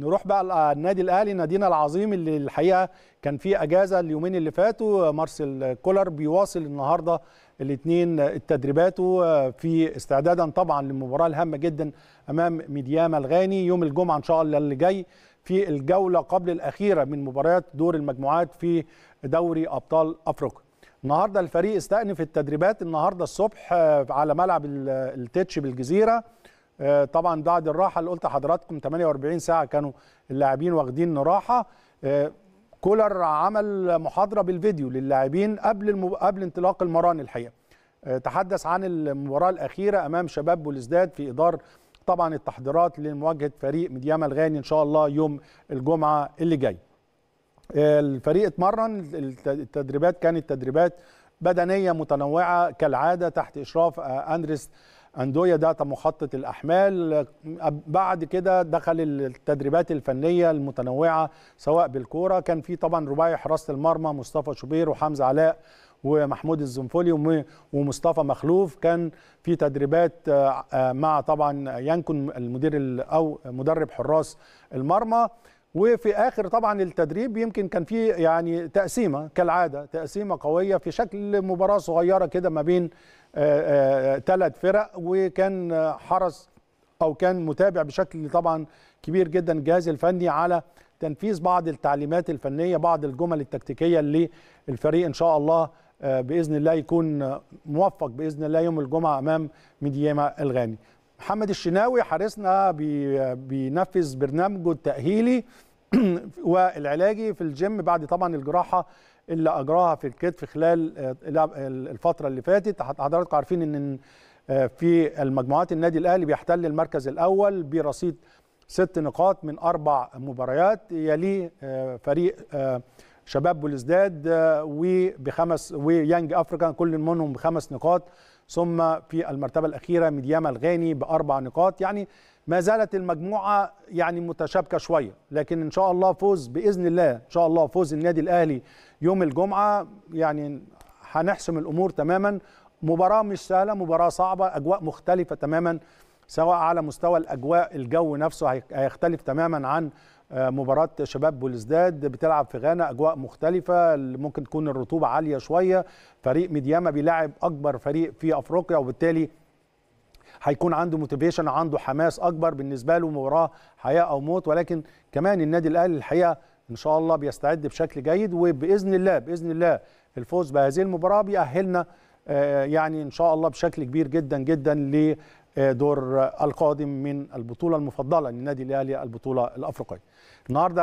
نروح بقى آه، النادي الاهلي نادينا العظيم اللي الحقيقه كان فيه اجازه اليومين اللي فاتوا آه، مارسيل كولر بيواصل النهارده الاثنين تدريباته آه، في استعدادا طبعا للمباراه الهامه جدا امام ميدياما الغاني يوم الجمعه ان شاء الله اللي جاي في الجوله قبل الاخيره من مباريات دور المجموعات في دوري ابطال افريقيا. النهارده الفريق استأنف التدريبات النهارده الصبح على ملعب التتش بالجزيره آه، طبعا بعد الراحه اللي قلت لحضراتكم 48 ساعه كانوا اللاعبين واخدين راحه آه، كولر عمل محاضره بالفيديو للاعبين قبل المب... قبل انطلاق المران الحقيقه آه، تحدث عن المباراه الاخيره امام شباب بولزداد في ادار طبعا التحضيرات لمواجهه فريق مدياما الغاني ان شاء الله يوم الجمعه اللي جاي الفريق اتمرن التدريبات كانت تدريبات بدنيه متنوعه كالعاده تحت اشراف اندريس اندويا ده مخطط الاحمال بعد كده دخل التدريبات الفنيه المتنوعه سواء بالكوره كان في طبعا رباعي حراسه المرمى مصطفى شوبير وحمزه علاء ومحمود الزنفولي ومصطفى مخلوف كان في تدريبات آه، آه، مع طبعا ينكن المدير او مدرب حراس المرمى وفي اخر طبعا التدريب يمكن كان في يعني تقسيمه كالعاده تقسيمه قويه في شكل مباراه صغيره كده ما بين ثلاث آه، آه، فرق وكان حرس او كان متابع بشكل طبعا كبير جدا الجهاز الفني على تنفيذ بعض التعليمات الفنيه بعض الجمل التكتيكيه اللي الفريق ان شاء الله آه، باذن الله يكون موفق باذن الله يوم الجمعه امام ميديما الغاني محمد الشناوي حارسنا بينفذ برنامجه التأهيلي والعلاجي في الجيم بعد طبعا الجراحة اللي أجراها في الكتف خلال آه، الفترة اللي فاتت حضراتكم عارفين أن آه، في المجموعات النادي الأهلي بيحتل المركز الأول برصيد ست نقاط من أربع مباريات يليه آه، فريق شباب بولزداد وبخمس ويانج أفريكان كل منهم بخمس نقاط ثم في المرتبة الأخيرة ميدياما الغاني بأربع نقاط يعني ما زالت المجموعة يعني متشابكة شوية لكن إن شاء الله فوز بإذن الله إن شاء الله فوز النادي الأهلي يوم الجمعة يعني هنحسم الأمور تماما مباراة مش سهلة مباراة صعبة أجواء مختلفة تماما سواء على مستوى الأجواء الجو نفسه هيختلف تماما عن آه، مباراة شباب بولزداد بتلعب في غانا أجواء مختلفة ممكن تكون الرطوبة عالية شوية فريق ميدياما بيلاعب أكبر فريق في أفريقيا وبالتالي هيكون عنده موتيفيشن عنده حماس أكبر بالنسبة له مباراة حياة أو موت ولكن كمان النادي الأهلي الحقيقة إن شاء الله بيستعد بشكل جيد وبإذن الله بإذن الله الفوز بهذه المباراة بيأهلنا آه، يعني ان شاء الله بشكل كبير جدا جدا دور القادم من البطوله المفضله للنادي الاهلي البطوله الافريقيه النهارده